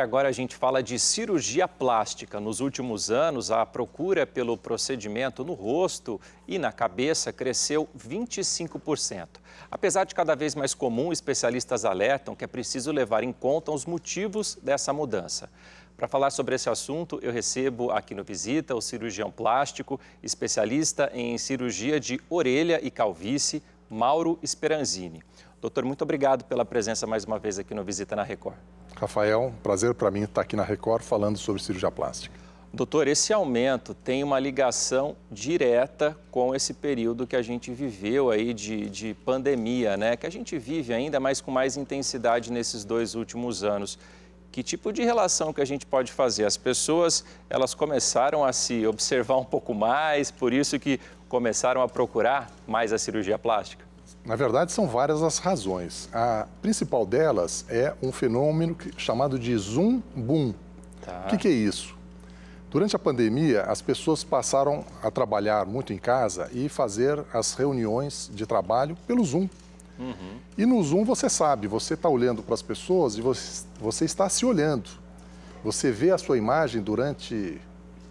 Agora a gente fala de cirurgia plástica. Nos últimos anos, a procura pelo procedimento no rosto e na cabeça cresceu 25%. Apesar de cada vez mais comum, especialistas alertam que é preciso levar em conta os motivos dessa mudança. Para falar sobre esse assunto, eu recebo aqui no Visita o cirurgião plástico, especialista em cirurgia de orelha e calvície, Mauro Speranzini. Doutor, muito obrigado pela presença mais uma vez aqui no Visita na Record. Rafael, um prazer para mim estar aqui na Record falando sobre cirurgia plástica. Doutor, esse aumento tem uma ligação direta com esse período que a gente viveu aí de, de pandemia, né? Que a gente vive ainda, mais com mais intensidade nesses dois últimos anos. Que tipo de relação que a gente pode fazer? As pessoas, elas começaram a se observar um pouco mais, por isso que começaram a procurar mais a cirurgia plástica? Na verdade, são várias as razões. A principal delas é um fenômeno chamado de zoom boom. Tá. O que, que é isso? Durante a pandemia, as pessoas passaram a trabalhar muito em casa e fazer as reuniões de trabalho pelo Zoom. Uhum. E no Zoom você sabe, você está olhando para as pessoas e você, você está se olhando. Você vê a sua imagem durante,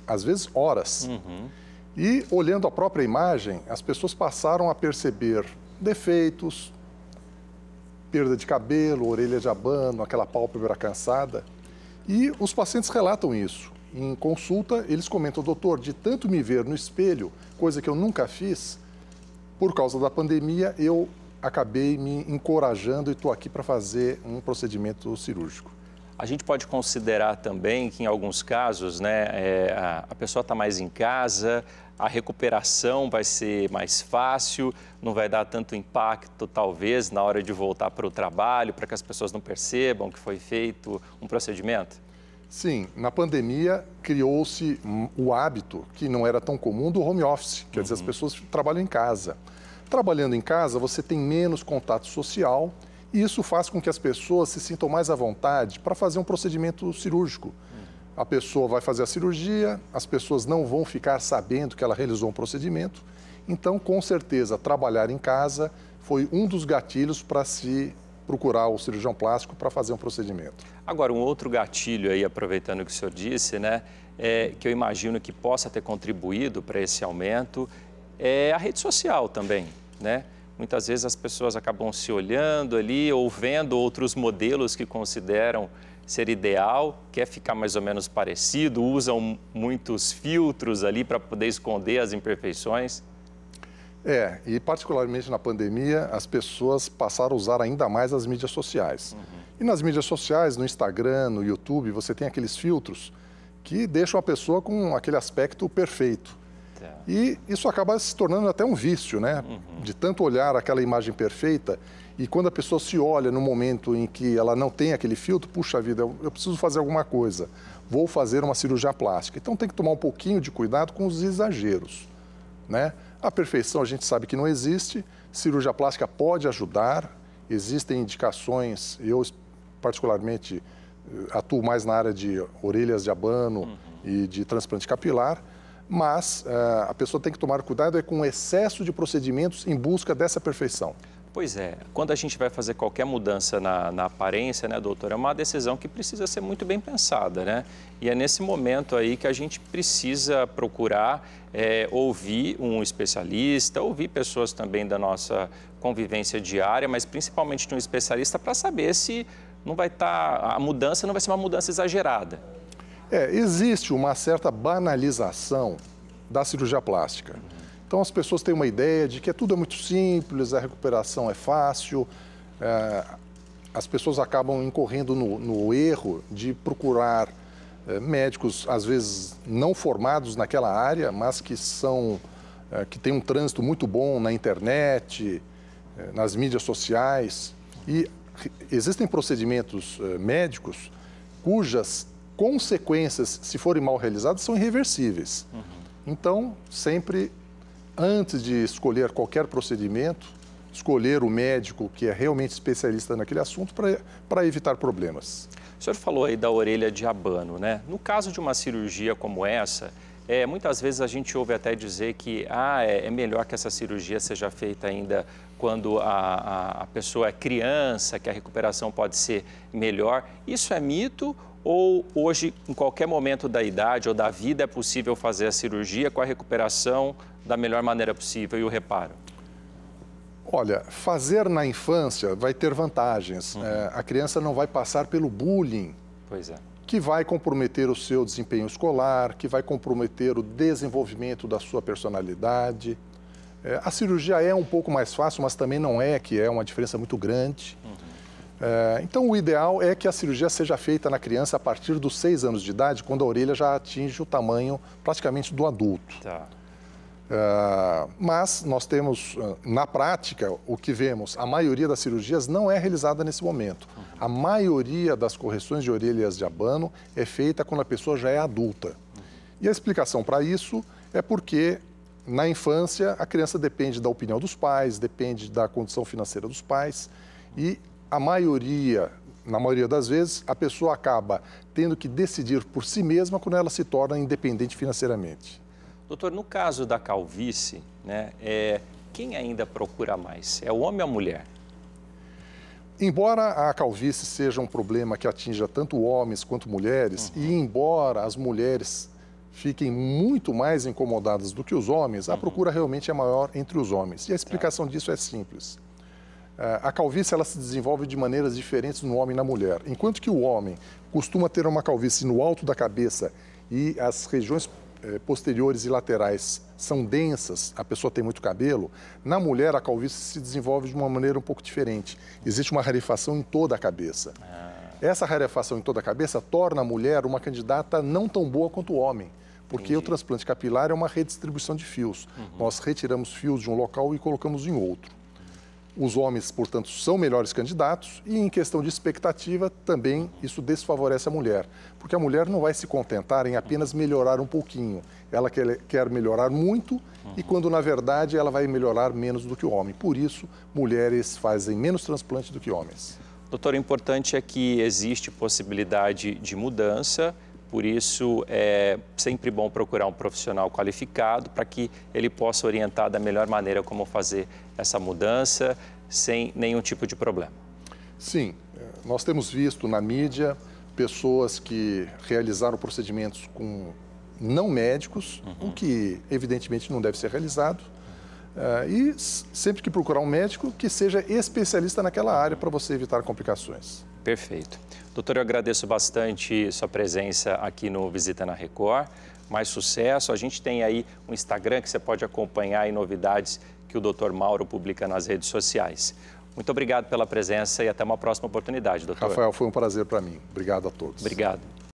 às vezes, horas. Uhum. E olhando a própria imagem, as pessoas passaram a perceber defeitos, perda de cabelo, orelha de abano, aquela pálpebra cansada. E os pacientes relatam isso. Em consulta, eles comentam, doutor, de tanto me ver no espelho, coisa que eu nunca fiz, por causa da pandemia, eu acabei me encorajando e estou aqui para fazer um procedimento cirúrgico. A gente pode considerar também que, em alguns casos, né, é, a, a pessoa está mais em casa, a recuperação vai ser mais fácil, não vai dar tanto impacto, talvez, na hora de voltar para o trabalho, para que as pessoas não percebam que foi feito um procedimento? Sim, na pandemia criou-se o hábito, que não era tão comum, do home office, quer uhum. dizer, as uhum. pessoas trabalham em casa. Trabalhando em casa, você tem menos contato social e isso faz com que as pessoas se sintam mais à vontade para fazer um procedimento cirúrgico. A pessoa vai fazer a cirurgia, as pessoas não vão ficar sabendo que ela realizou um procedimento. Então, com certeza, trabalhar em casa foi um dos gatilhos para se procurar o cirurgião plástico para fazer um procedimento. Agora, um outro gatilho aí, aproveitando o que o senhor disse, né, é, que eu imagino que possa ter contribuído para esse aumento, é a rede social também, né? muitas vezes as pessoas acabam se olhando ali ou vendo outros modelos que consideram ser ideal, quer ficar mais ou menos parecido, usam muitos filtros ali para poder esconder as imperfeições. É, e particularmente na pandemia, as pessoas passaram a usar ainda mais as mídias sociais. Uhum. E nas mídias sociais, no Instagram, no YouTube, você tem aqueles filtros que deixam a pessoa com aquele aspecto perfeito. E isso acaba se tornando até um vício, né? Uhum. De tanto olhar aquela imagem perfeita e quando a pessoa se olha no momento em que ela não tem aquele filtro, puxa vida, eu preciso fazer alguma coisa, vou fazer uma cirurgia plástica. Então tem que tomar um pouquinho de cuidado com os exageros, né? A perfeição a gente sabe que não existe, cirurgia plástica pode ajudar, existem indicações, eu particularmente eh, atuo mais na área de orelhas de abano uhum. e de transplante capilar, mas uh, a pessoa tem que tomar cuidado é com o excesso de procedimentos em busca dessa perfeição. Pois é, quando a gente vai fazer qualquer mudança na, na aparência, né, doutora, é uma decisão que precisa ser muito bem pensada, né? E é nesse momento aí que a gente precisa procurar é, ouvir um especialista, ouvir pessoas também da nossa convivência diária, mas principalmente de um especialista para saber se não vai estar tá, a mudança não vai ser uma mudança exagerada. É, existe uma certa banalização da cirurgia plástica. Então as pessoas têm uma ideia de que é tudo é muito simples, a recuperação é fácil. É, as pessoas acabam incorrendo no, no erro de procurar é, médicos, às vezes não formados naquela área, mas que são é, que têm um trânsito muito bom na internet, é, nas mídias sociais. E existem procedimentos é, médicos cujas consequências, se forem mal realizadas, são irreversíveis. Uhum. Então, sempre antes de escolher qualquer procedimento, escolher o médico que é realmente especialista naquele assunto para evitar problemas. O senhor falou aí da orelha de abano, né? No caso de uma cirurgia como essa, é, muitas vezes a gente ouve até dizer que ah, é, é, melhor que essa cirurgia seja feita ainda quando a, a, a pessoa é criança, que a recuperação pode ser melhor. Isso é mito ou hoje, em qualquer momento da idade ou da vida, é possível fazer a cirurgia com a recuperação da melhor maneira possível e o reparo? Olha, fazer na infância vai ter vantagens. Uhum. É, a criança não vai passar pelo bullying. Pois é que vai comprometer o seu desempenho escolar, que vai comprometer o desenvolvimento da sua personalidade. É, a cirurgia é um pouco mais fácil, mas também não é, que é uma diferença muito grande. Uhum. É, então, o ideal é que a cirurgia seja feita na criança a partir dos seis anos de idade, quando a orelha já atinge o tamanho praticamente do adulto. Tá. Ah, mas nós temos, ah, na prática, o que vemos, a maioria das cirurgias não é realizada nesse momento. A maioria das correções de orelhas de abano é feita quando a pessoa já é adulta. E a explicação para isso é porque na infância a criança depende da opinião dos pais, depende da condição financeira dos pais e a maioria na maioria das vezes, a pessoa acaba tendo que decidir por si mesma quando ela se torna independente financeiramente. Doutor, no caso da calvície, né, é, quem ainda procura mais? É o homem ou a mulher? Embora a calvície seja um problema que atinja tanto homens quanto mulheres, uhum. e embora as mulheres fiquem muito mais incomodadas do que os homens, a uhum. procura realmente é maior entre os homens. E a tá. explicação tá. disso é simples. É, a calvície ela se desenvolve de maneiras diferentes no homem e na mulher. Enquanto que o homem costuma ter uma calvície no alto da cabeça e as regiões eh, posteriores e laterais são densas, a pessoa tem muito cabelo, na mulher a calvície se desenvolve de uma maneira um pouco diferente. Existe uma rarefação em toda a cabeça. Ah. Essa rarefação em toda a cabeça torna a mulher uma candidata não tão boa quanto o homem. Porque Entendi. o transplante capilar é uma redistribuição de fios. Uhum. Nós retiramos fios de um local e colocamos em outro. Os homens, portanto, são melhores candidatos e, em questão de expectativa, também isso desfavorece a mulher, porque a mulher não vai se contentar em apenas melhorar um pouquinho. Ela quer, quer melhorar muito uhum. e, quando na verdade, ela vai melhorar menos do que o homem. Por isso, mulheres fazem menos transplante do que homens. Doutor, o importante é que existe possibilidade de mudança por isso, é sempre bom procurar um profissional qualificado para que ele possa orientar da melhor maneira como fazer essa mudança sem nenhum tipo de problema. Sim, é, nós temos visto na mídia pessoas que realizaram procedimentos com não médicos, uhum. o que evidentemente não deve ser realizado. Uh, e sempre que procurar um médico que seja especialista naquela área para você evitar complicações. Perfeito. Doutor, eu agradeço bastante sua presença aqui no Visita na Record. Mais sucesso. A gente tem aí um Instagram que você pode acompanhar e novidades que o doutor Mauro publica nas redes sociais. Muito obrigado pela presença e até uma próxima oportunidade, doutor. Rafael, foi um prazer para mim. Obrigado a todos. Obrigado.